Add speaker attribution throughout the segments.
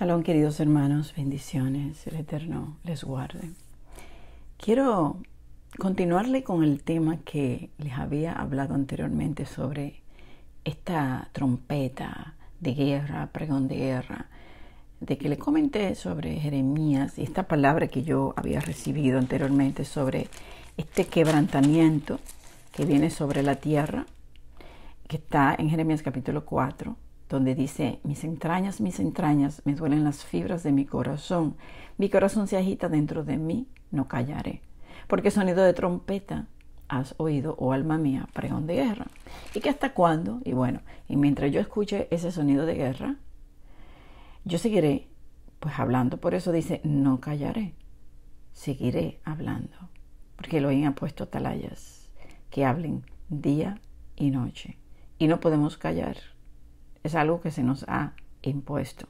Speaker 1: Shalom queridos hermanos, bendiciones, el Eterno les guarde. Quiero continuarle con el tema que les había hablado anteriormente sobre esta trompeta de guerra, pregón de guerra, de que le comenté sobre Jeremías y esta palabra que yo había recibido anteriormente sobre este quebrantamiento que viene sobre la tierra, que está en Jeremías capítulo 4 donde dice, mis entrañas, mis entrañas, me duelen las fibras de mi corazón, mi corazón se agita dentro de mí, no callaré, porque sonido de trompeta has oído, oh alma mía, pregón de guerra. ¿Y que hasta cuándo? Y bueno, y mientras yo escuche ese sonido de guerra, yo seguiré pues hablando, por eso dice, no callaré, seguiré hablando, porque lo han puesto talayas, que hablen día y noche, y no podemos callar. Es algo que se nos ha impuesto.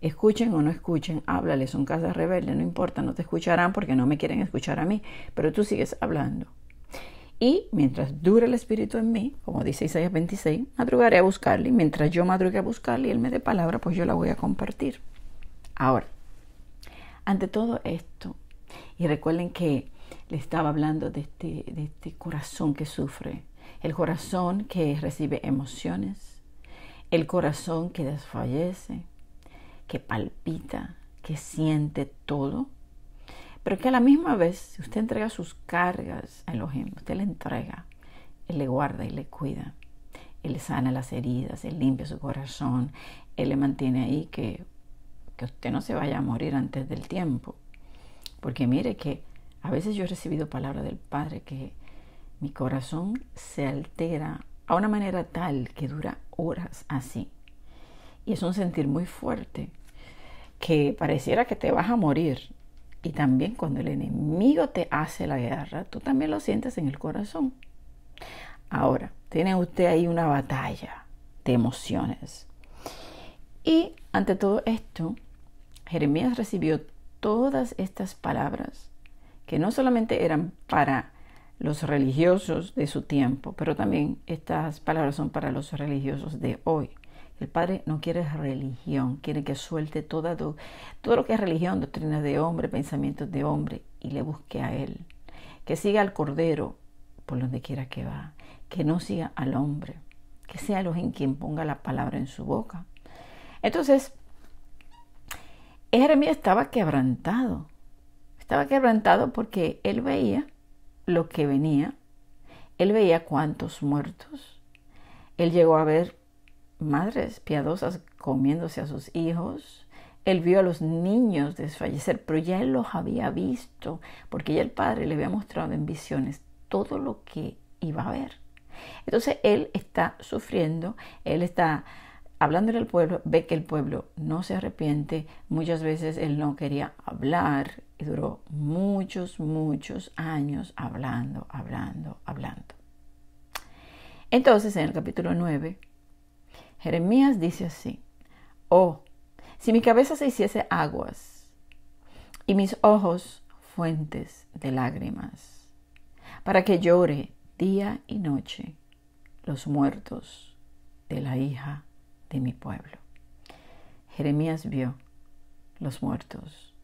Speaker 1: Escuchen o no escuchen, háblale, son casas rebeldes, no importa, no te escucharán porque no me quieren escuchar a mí, pero tú sigues hablando. Y mientras dure el espíritu en mí, como dice Isaías 26, madrugaré a buscarle. mientras yo madrugue a buscarle y él me dé palabra, pues yo la voy a compartir. Ahora, ante todo esto, y recuerden que le estaba hablando de este, de este corazón que sufre, el corazón que recibe emociones, el corazón que desfallece, que palpita, que siente todo, pero que a la misma vez, usted entrega sus cargas a Elohim, usted le entrega, Él le guarda y le cuida, Él sana las heridas, Él limpia su corazón, Él le mantiene ahí que, que usted no se vaya a morir antes del tiempo. Porque mire que a veces yo he recibido palabra del Padre que mi corazón se altera a una manera tal que dura horas así. Y es un sentir muy fuerte que pareciera que te vas a morir. Y también cuando el enemigo te hace la guerra, tú también lo sientes en el corazón. Ahora, tiene usted ahí una batalla de emociones. Y ante todo esto, Jeremías recibió todas estas palabras que no solamente eran para los religiosos de su tiempo, pero también estas palabras son para los religiosos de hoy. El Padre no quiere religión, quiere que suelte toda todo lo que es religión, doctrinas de hombre, pensamientos de hombre, y le busque a Él. Que siga al Cordero por donde quiera que va, que no siga al hombre, que sea los en quien ponga la palabra en su boca. Entonces, Jeremías estaba quebrantado, estaba quebrantado porque él veía lo que venía, él veía cuántos muertos. Él llegó a ver madres piadosas comiéndose a sus hijos. Él vio a los niños desfallecer, pero ya él los había visto, porque ya el padre le había mostrado en visiones todo lo que iba a ver. Entonces él está sufriendo, él está hablándole al pueblo, ve que el pueblo no se arrepiente, muchas veces él no quería hablar, y duró muchos, muchos años hablando, hablando, hablando. Entonces, en el capítulo 9, Jeremías dice así, oh, si mi cabeza se hiciese aguas y mis ojos fuentes de lágrimas, para que llore día y noche los muertos de la hija de mi pueblo. Jeremías vio los muertos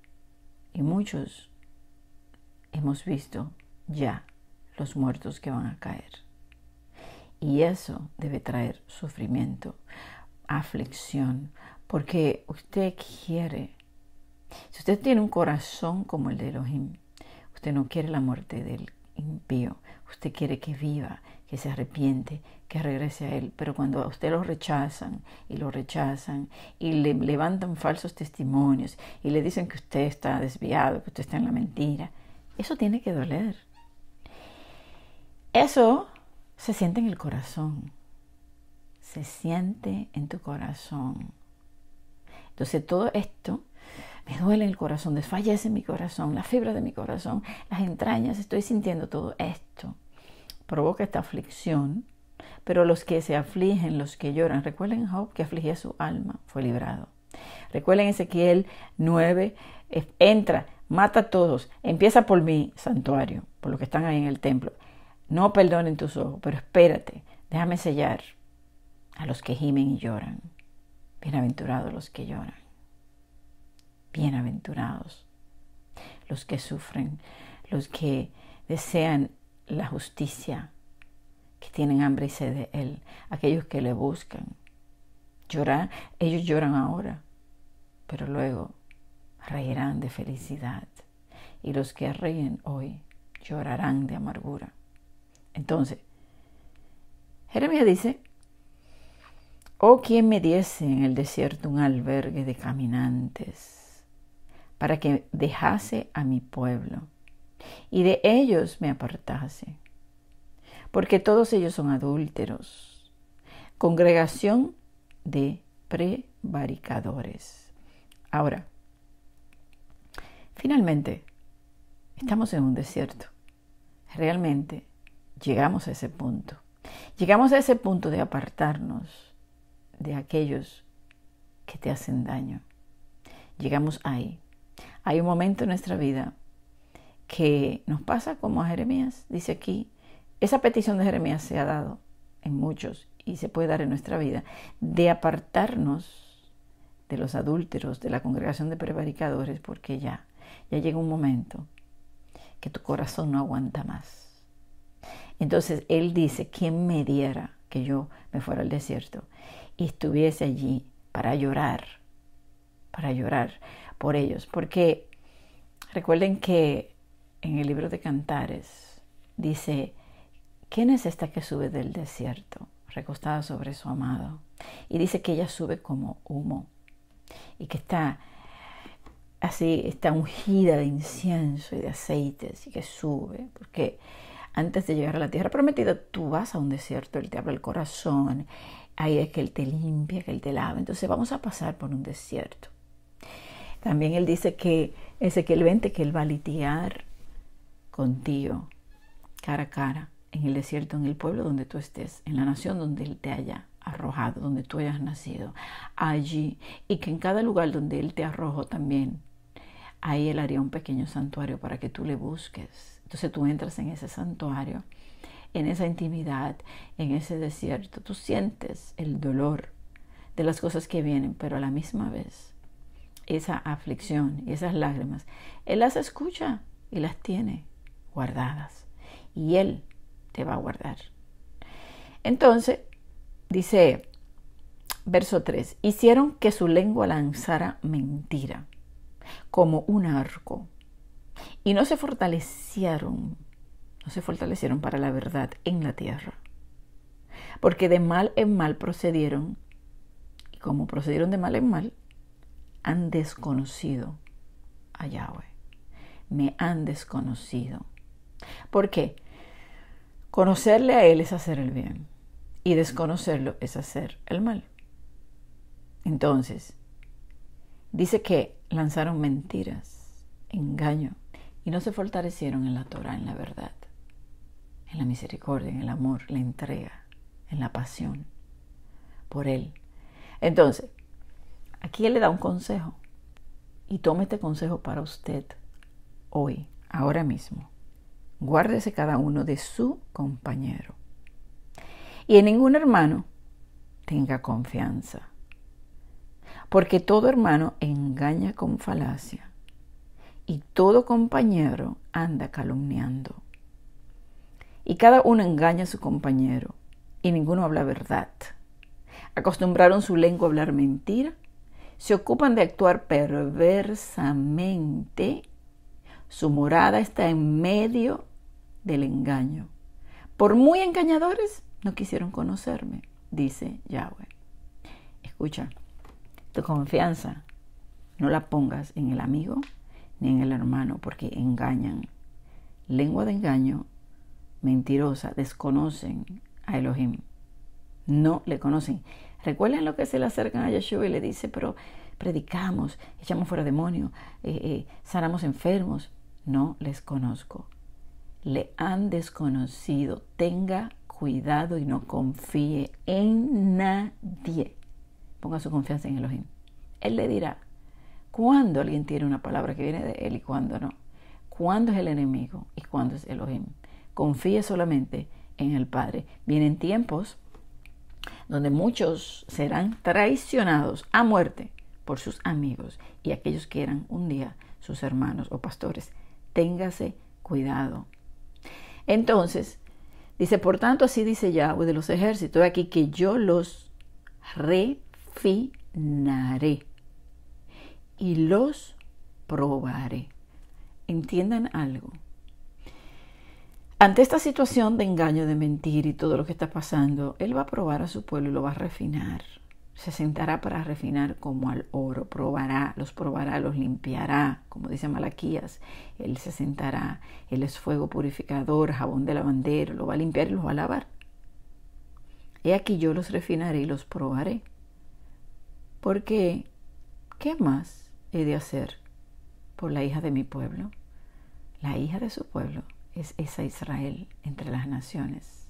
Speaker 1: y muchos hemos visto ya los muertos que van a caer. Y eso debe traer sufrimiento, aflicción, porque usted quiere, si usted tiene un corazón como el de Elohim, usted no quiere la muerte del impío, usted quiere que viva, que se arrepiente, que regrese a Él. Pero cuando a usted lo rechazan y lo rechazan y le levantan falsos testimonios y le dicen que usted está desviado, que usted está en la mentira, eso tiene que doler. Eso se siente en el corazón. Se siente en tu corazón. Entonces todo esto me duele el corazón, desfallece mi corazón, la fibras de mi corazón, las entrañas, estoy sintiendo todo esto provoca esta aflicción, pero los que se afligen, los que lloran, recuerden Job que afligía su alma, fue librado. Recuerden Ezequiel 9, eh, entra, mata a todos, empieza por mi santuario, por los que están ahí en el templo. No perdonen tus ojos, pero espérate, déjame sellar a los que gimen y lloran. Bienaventurados los que lloran. Bienaventurados los que sufren, los que desean la justicia, que tienen hambre y sed de Él, aquellos que le buscan. Llorar, ellos lloran ahora, pero luego reirán de felicidad. Y los que ríen hoy llorarán de amargura. Entonces, Jeremías dice, oh quien me diese en el desierto un albergue de caminantes, para que dejase a mi pueblo y de ellos me apartase, porque todos ellos son adúlteros, congregación de prevaricadores. Ahora, finalmente, estamos en un desierto. Realmente llegamos a ese punto. Llegamos a ese punto de apartarnos de aquellos que te hacen daño. Llegamos ahí. Hay un momento en nuestra vida que nos pasa como a Jeremías. Dice aquí, esa petición de Jeremías se ha dado en muchos y se puede dar en nuestra vida, de apartarnos de los adúlteros, de la congregación de prevaricadores, porque ya, ya llega un momento que tu corazón no aguanta más. Entonces él dice, ¿quién me diera que yo me fuera al desierto y estuviese allí para llorar, para llorar por ellos? Porque recuerden que en el libro de Cantares, dice, ¿quién es esta que sube del desierto, recostada sobre su amado? Y dice que ella sube como humo y que está así, está ungida de incienso y de aceites y que sube, porque antes de llegar a la tierra prometida, tú vas a un desierto, Él te abre el corazón, ahí es que Él te limpia, que Él te lava, entonces vamos a pasar por un desierto. También Él dice que Ezequiel 20, que Él va a litiar contigo, cara a cara, en el desierto, en el pueblo donde tú estés, en la nación donde Él te haya arrojado, donde tú hayas nacido, allí, y que en cada lugar donde Él te arrojó también, ahí Él haría un pequeño santuario para que tú le busques. Entonces tú entras en ese santuario, en esa intimidad, en ese desierto, tú sientes el dolor de las cosas que vienen, pero a la misma vez esa aflicción y esas lágrimas, Él las escucha y las tiene guardadas y Él te va a guardar. Entonces, dice verso 3, hicieron que su lengua lanzara mentira como un arco y no se fortalecieron, no se fortalecieron para la verdad en la tierra, porque de mal en mal procedieron y como procedieron de mal en mal, han desconocido a Yahweh, me han desconocido porque Conocerle a Él es hacer el bien y desconocerlo es hacer el mal. Entonces, dice que lanzaron mentiras, engaño, y no se fortalecieron en la Torah, en la verdad, en la misericordia, en el amor, la entrega, en la pasión por Él. Entonces, aquí Él le da un consejo y tome este consejo para usted hoy, ahora mismo. Guárdese cada uno de su compañero. Y en ningún hermano tenga confianza. Porque todo hermano engaña con falacia y todo compañero anda calumniando. Y cada uno engaña a su compañero y ninguno habla verdad. Acostumbraron su lengua a hablar mentira, se ocupan de actuar perversamente, su morada está en medio del engaño. Por muy engañadores, no quisieron conocerme, dice Yahweh. Escucha, tu confianza no la pongas en el amigo ni en el hermano, porque engañan. Lengua de engaño, mentirosa, desconocen a Elohim. No le conocen. Recuerden lo que se le acercan a Yeshua y le dice, pero predicamos, echamos fuera demonios, eh, eh, sanamos enfermos. No les conozco le han desconocido. Tenga cuidado y no confíe en nadie. Ponga su confianza en Elohim. Él le dirá cuándo alguien tiene una palabra que viene de él y cuándo no. Cuándo es el enemigo y cuándo es Elohim. Confíe solamente en el Padre. Vienen tiempos donde muchos serán traicionados a muerte por sus amigos y aquellos que eran un día sus hermanos o pastores. Téngase cuidado. Entonces, dice, por tanto, así dice Yahweh de los ejércitos, aquí que yo los refinaré y los probaré. Entiendan algo. Ante esta situación de engaño, de mentir y todo lo que está pasando, Él va a probar a su pueblo y lo va a refinar se sentará para refinar como al oro, probará, los probará, los limpiará, como dice Malaquías, él se sentará, él es fuego purificador, jabón de lavandero, lo va a limpiar y los va a lavar. He aquí yo los refinaré y los probaré. Porque, ¿qué más he de hacer por la hija de mi pueblo? La hija de su pueblo es esa Israel entre las naciones,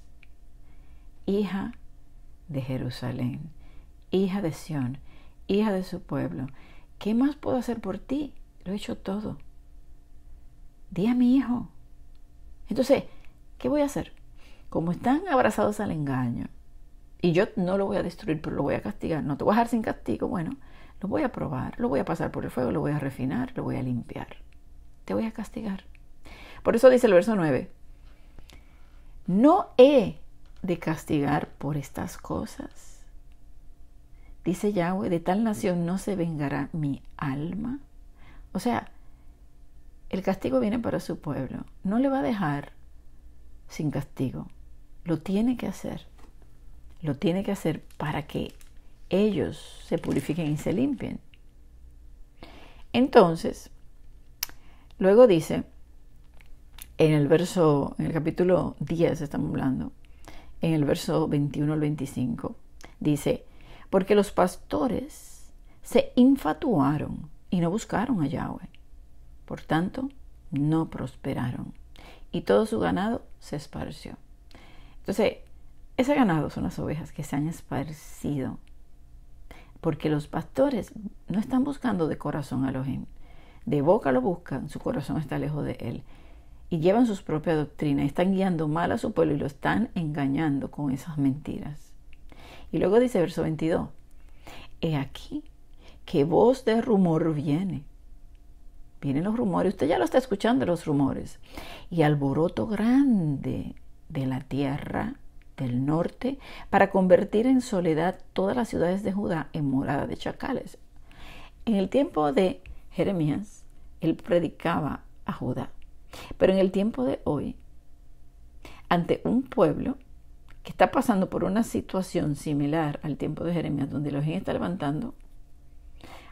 Speaker 1: hija de Jerusalén hija de Sión, hija de su pueblo, ¿qué más puedo hacer por ti? Lo he hecho todo. Di a mi hijo. Entonces, ¿qué voy a hacer? Como están abrazados al engaño, y yo no lo voy a destruir, pero lo voy a castigar, no te voy a dejar sin castigo, bueno, lo voy a probar, lo voy a pasar por el fuego, lo voy a refinar, lo voy a limpiar, te voy a castigar. Por eso dice el verso 9, no he de castigar por estas cosas Dice Yahweh, de tal nación no se vengará mi alma. O sea, el castigo viene para su pueblo. No le va a dejar sin castigo. Lo tiene que hacer. Lo tiene que hacer para que ellos se purifiquen y se limpien. Entonces, luego dice, en el verso, en el capítulo 10 estamos hablando, en el verso 21 al 25, dice, porque los pastores se infatuaron y no buscaron a Yahweh. Por tanto, no prosperaron y todo su ganado se esparció. Entonces, ese ganado son las ovejas que se han esparcido, porque los pastores no están buscando de corazón a Elohim. De boca lo buscan, su corazón está lejos de él. Y llevan sus propias doctrinas, están guiando mal a su pueblo y lo están engañando con esas mentiras. Y luego dice verso 22, he aquí que voz de rumor viene. Vienen los rumores, usted ya lo está escuchando los rumores. Y alboroto grande de la tierra del norte para convertir en soledad todas las ciudades de Judá en morada de chacales. En el tiempo de Jeremías, él predicaba a Judá. Pero en el tiempo de hoy, ante un pueblo que está pasando por una situación similar al tiempo de Jeremías, donde Elohim está levantando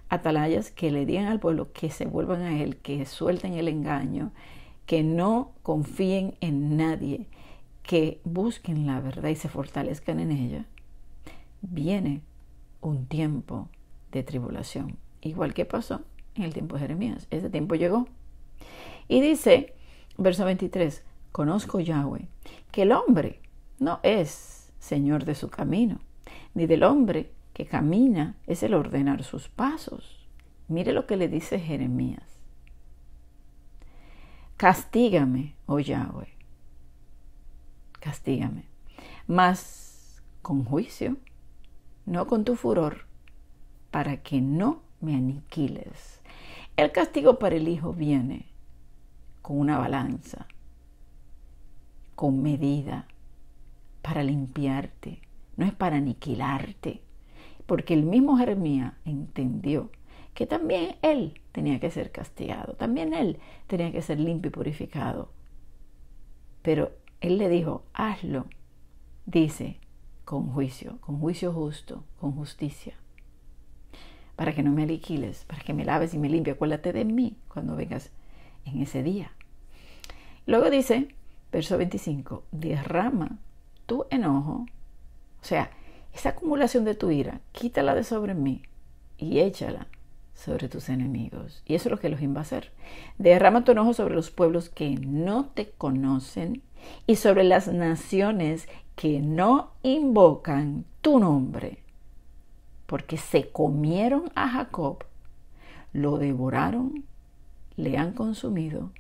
Speaker 1: atalayas que le digan al pueblo que se vuelvan a él, que suelten el engaño, que no confíen en nadie, que busquen la verdad y se fortalezcan en ella, viene un tiempo de tribulación, igual que pasó en el tiempo de Jeremías. Ese tiempo llegó. Y dice, verso 23, conozco Yahweh, que el hombre no es señor de su camino, ni del hombre que camina es el ordenar sus pasos. Mire lo que le dice Jeremías. Castígame, oh Yahweh, castígame, mas con juicio, no con tu furor, para que no me aniquiles. El castigo para el hijo viene con una balanza, con medida, para limpiarte, no es para aniquilarte. Porque el mismo Jeremías entendió que también él tenía que ser castigado, también él tenía que ser limpio y purificado. Pero él le dijo, hazlo, dice, con juicio, con juicio justo, con justicia, para que no me aliquiles, para que me laves y me limpie. Acuérdate de mí cuando vengas en ese día. Luego dice, verso 25, derrama tu enojo, o sea, esa acumulación de tu ira, quítala de sobre mí y échala sobre tus enemigos. Y eso es lo que Elohim va a hacer. Derrama tu enojo sobre los pueblos que no te conocen y sobre las naciones que no invocan tu nombre, porque se comieron a Jacob, lo devoraron, le han consumido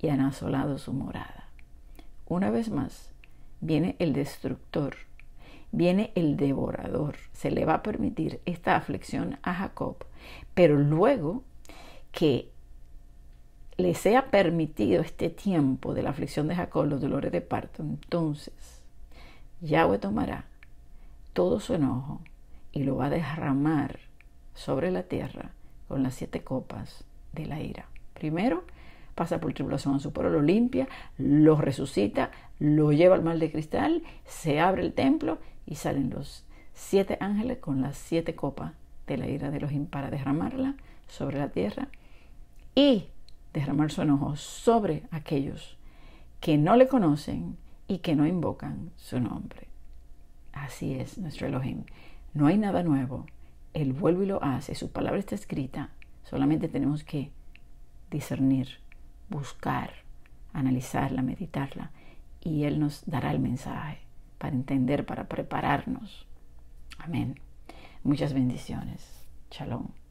Speaker 1: y han asolado su morada. Una vez más, viene el destructor, viene el devorador. Se le va a permitir esta aflicción a Jacob, pero luego que le sea permitido este tiempo de la aflicción de Jacob, los dolores de parto, entonces Yahweh tomará todo su enojo y lo va a derramar sobre la tierra con las siete copas de la ira. Primero, pasa por tribulación a su pueblo, lo limpia, lo resucita, lo lleva al mar de cristal, se abre el templo y salen los siete ángeles con las siete copas de la ira de los para derramarla sobre la tierra y derramar su enojo sobre aquellos que no le conocen y que no invocan su nombre. Así es nuestro Elohim. No hay nada nuevo. Él vuelve y lo hace. Su palabra está escrita. Solamente tenemos que discernir buscar, analizarla, meditarla, y Él nos dará el mensaje para entender, para prepararnos. Amén. Muchas bendiciones. Shalom.